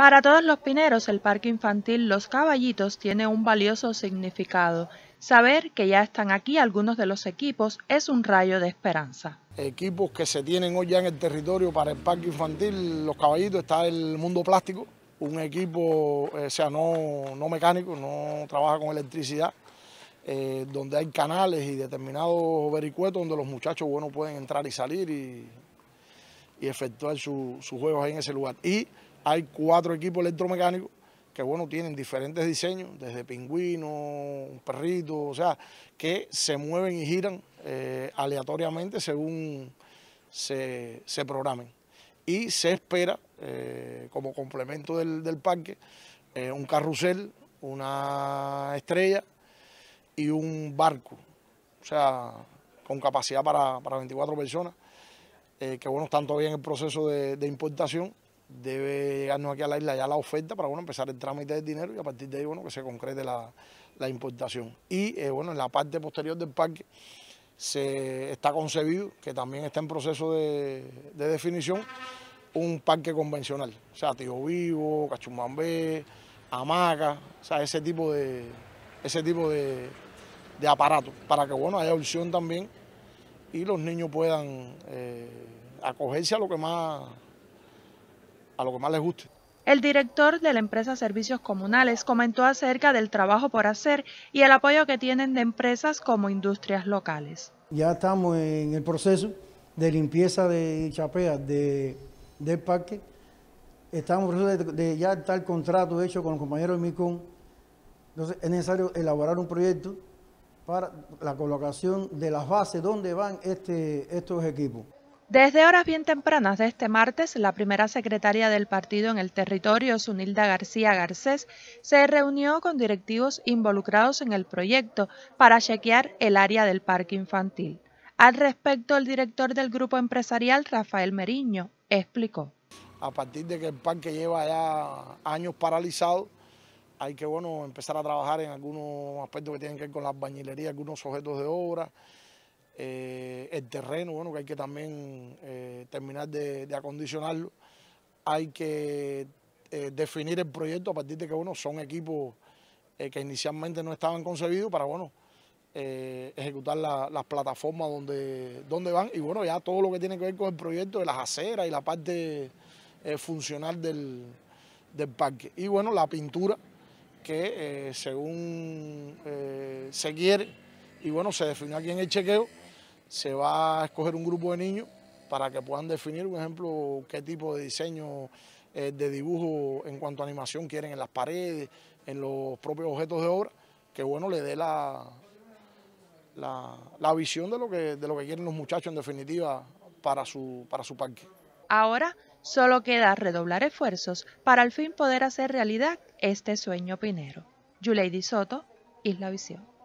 Para todos los pineros, el Parque Infantil Los Caballitos tiene un valioso significado. Saber que ya están aquí algunos de los equipos es un rayo de esperanza. Equipos que se tienen hoy ya en el territorio para el Parque Infantil Los Caballitos está el Mundo Plástico, un equipo, eh, o sea, no, mecánico, no trabaja con electricidad, eh, donde hay canales y determinados vericuetos donde los muchachos bueno, pueden entrar y salir y, efectuar sus juegos en ese lugar. Y hay cuatro equipos electromecánicos que bueno, tienen diferentes diseños, desde pingüinos, perritos, o sea, que se mueven y giran eh, aleatoriamente según se, programen. Y se espera, eh, como complemento del, parque, eh, un carrusel, una estrella y un barco, o sea, con capacidad para, 24 personas, que bueno, están todavía en el proceso de importación debe llegarnos aquí a la isla ya la oferta para bueno, empezar el trámite del dinero y a partir de ahí bueno, que se concrete la, importación. Y eh, bueno, en la parte posterior del parque se está concebido, que también está en proceso de, definición, un parque convencional, o sea, Tío Vivo, Cachumambé, Hamaca, o sea, ese tipo de, ese tipo de, aparatos, para que bueno, haya opción también y los niños puedan eh, acogerse a lo que más a lo que más les guste. El director de la empresa Servicios Comunales comentó acerca del trabajo por hacer y el apoyo que tienen de empresas como industrias locales. Ya estamos en el proceso de limpieza de chapea de, del parque. Estamos de, ya está el contrato hecho con los compañeros de MICON. Entonces es necesario elaborar un proyecto para la colocación de las bases donde van este, estos equipos. Desde horas bien tempranas de este martes, la primera secretaria del partido en el territorio, Sunilda García Garcés, se reunió con directivos involucrados en el proyecto para chequear el área del parque infantil. Al respecto, el director del grupo empresarial, Rafael Meriño, explicó. A partir de que el parque lleva ya años paralizado, hay que bueno, empezar a trabajar en algunos aspectos que tienen que ver con la bañilería, algunos objetos de obra, eh, el terreno, bueno, que hay que también eh, terminar de, acondicionarlo. Hay que eh, definir el proyecto a partir de que, bueno, son equipos que inicialmente no estaban concebidos para, bueno, ejecutar las plataformas donde, van y, bueno, ya todo lo que tiene que ver con el proyecto de las aceras y la parte funcional del, del parque. Y, bueno, la pintura que según se quiere y bueno, se definió aquí en el chequeo, se va a escoger un grupo de niños para que puedan definir, por ejemplo, qué tipo de diseño eh, de dibujo en cuanto a animación quieren en las paredes, en los propios objetos de obra, que bueno, le dé la, visión de lo, que, quieren los muchachos en definitiva para su, para su parque. Ahora solo queda redoblar esfuerzos para al fin poder hacer realidad este sueño pinero. Yuleidy Soto, Isla Visión.